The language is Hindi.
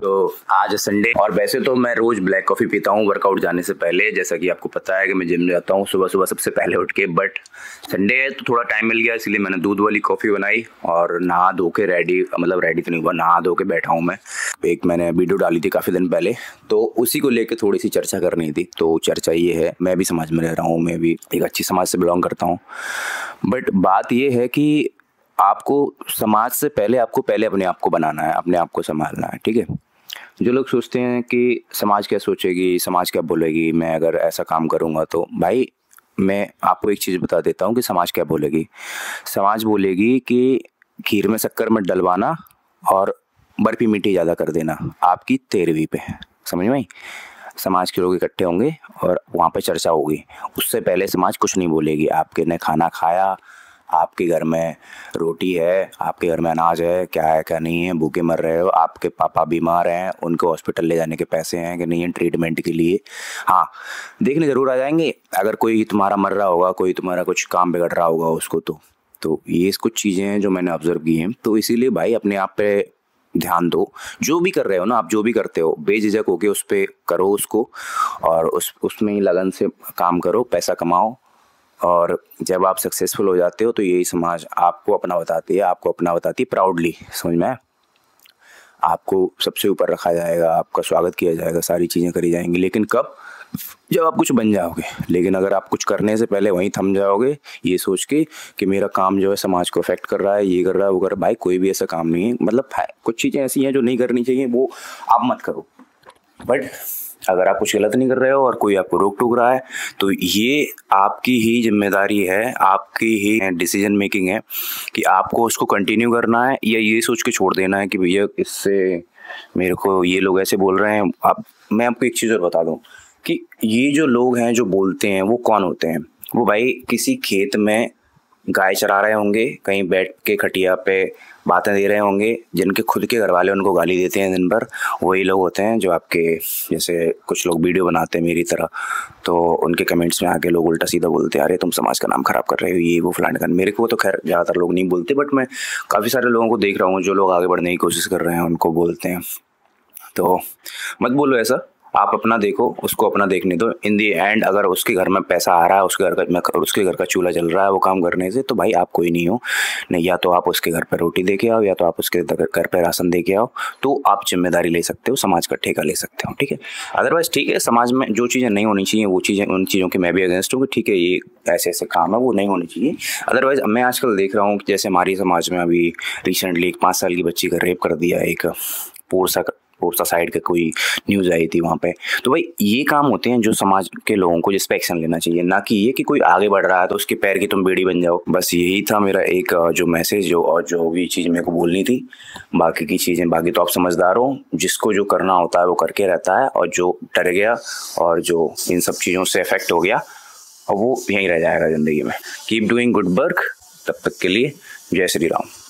तो आज संडे और वैसे तो मैं रोज ब्लैक कॉफी पीता हूँ वर्कआउट जाने से पहले जैसा कि आपको पता है कि मैं जिम जाता हूँ सुबह सुबह सबसे पहले उठ के बट संडे है तो थोड़ा टाइम मिल गया इसलिए मैंने दूध वाली कॉफ़ी बनाई और नहा धो के रेडी मतलब रेडी तो नहीं हुआ नहा धो के बैठा हूँ मैं एक मैंने वीडियो डाली थी काफ़ी दिन पहले तो उसी को लेकर थोड़ी सी चर्चा करनी थी तो चर्चा ये है मैं भी समाज में रह रहा हूँ मैं भी एक अच्छी समाज से बिलोंग करता हूँ बट बात यह है कि आपको समाज से पहले आपको पहले अपने आप को बनाना है अपने आप को संभालना है ठीक है जो लोग सोचते हैं कि समाज क्या सोचेगी समाज क्या बोलेगी मैं अगर ऐसा काम करूँगा तो भाई मैं आपको एक चीज़ बता देता हूँ कि समाज क्या बोलेगी समाज बोलेगी कि खीर में शक्कर मत डलवाना और बर्फ़ी मीठी ज़्यादा कर देना आपकी तेरहवीं पे समझ में समाज के लोग इकट्ठे होंगे और वहाँ पे चर्चा होगी उससे पहले समाज कुछ नहीं बोलेगी आपके ने खाना खाया आपके घर में रोटी है आपके घर में अनाज है क्या है क्या नहीं है भूखे मर रहे हो आपके पापा बीमार हैं उनको हॉस्पिटल ले जाने के पैसे हैं कि नहीं है ट्रीटमेंट के लिए हाँ देखने ज़रूर आ जाएंगे अगर कोई तुम्हारा मर रहा होगा कोई तुम्हारा कुछ काम बिगड़ रहा होगा उसको तो तो ये कुछ चीज़ें हैं जो मैंने ऑब्जर्व की हैं तो इसीलिए भाई अपने आप पे ध्यान दो जो भी कर रहे हो ना आप जो भी करते हो बेझिझक होके उस पर करो उसको और उस उसमें ही लगन से काम करो पैसा कमाओ और जब आप सक्सेसफुल हो जाते हो तो यही समाज आपको अपना बताती है आपको अपना बताती है प्राउडली समझ में आपको सबसे ऊपर रखा जाएगा आपका स्वागत किया जाएगा सारी चीज़ें करी जाएंगी लेकिन कब जब आप कुछ बन जाओगे लेकिन अगर आप कुछ करने से पहले वहीं थम जाओगे ये सोच के कि मेरा काम जो है समाज को अफेक्ट कर रहा है ये कर रहा है वो कर रहा है भाई कोई भी ऐसा काम नहीं है मतलब कुछ चीज़ें ऐसी हैं जो नहीं करनी चाहिए वो आप मत करो बट अगर आप कुछ गलत नहीं कर रहे हो और कोई आपको रोक टोक रहा है तो ये आपकी ही जिम्मेदारी है आपकी ही डिसीजन मेकिंग है कि आपको उसको कंटिन्यू करना है या ये सोच के छोड़ देना है कि भैया इससे मेरे को ये लोग ऐसे बोल रहे हैं आप मैं आपको एक चीज़ और बता दूँ कि ये जो लोग हैं जो बोलते हैं वो कौन होते हैं वो भाई किसी खेत में गाय चरा रहे होंगे कहीं बैठ के खटिया पे बातें दे रहे होंगे जिनके खुद के घर वाले उनको गाली देते हैं दिन भर वही लोग होते हैं जो आपके जैसे कुछ लोग वीडियो बनाते हैं मेरी तरह तो उनके कमेंट्स में आके लोग उल्टा सीधा बोलते हैं अरे तुम समाज का नाम ख़राब कर रहे हो ये वो फलाने का मेरे को तो खैर ज़्यादातर लोग नहीं बोलते बट मैं काफ़ी सारे लोगों को देख रहा हूँ जो लोग आगे बढ़ने की कोशिश कर रहे हैं उनको बोलते हैं तो मत बोलो ऐसा आप अपना देखो उसको अपना देखने दो इन दी एंड अगर उसके घर में पैसा आ रहा है उसके घर का मैं उसके घर का चूल्हा जल रहा है वो काम करने से तो भाई आप कोई नहीं हो नहीं या तो आप उसके घर पर रोटी दे के आओ या तो आप उसके घर पर राशन दे के आओ तो आप जिम्मेदारी ले सकते हो समाज का ठेका ले सकते हो ठीक है अदरवाइज ठीक है समाज में जो चीज़ें नहीं होनी चाहिए वो चीज़ें उन चीज़ों के मैं भी अगेंस्ट हूँ कि ठीक है ये ऐसे ऐसे काम है वो नहीं होने चाहिए अदरवाइज मैं आजकल देख रहा हूँ कि जैसे हमारी समाज में अभी रिसेंटली एक पाँच साल की बच्ची का रेप कर दिया एक पोर्सा पोस्टा साइड का कोई न्यूज़ आई थी वहाँ पे तो भाई ये काम होते हैं जो समाज के लोगों को जिसपे एक्शन लेना चाहिए ना कि ये कि कोई आगे बढ़ रहा है तो उसके पैर की तुम बेड़ी बन जाओ बस यही था मेरा एक जो मैसेज जो और जो भी चीज़ मेरे को बोलनी थी बाकी की चीज़ें बाकी तो आप समझदार हो जिसको जो करना होता है वो करके रहता है और जो डर गया और जो इन सब चीज़ों से अफेक्ट हो गया और वो यहीं रह जाएगा ज़िंदगी में कीप डूइंग गुड वर्क तब तक के लिए जय श्री राम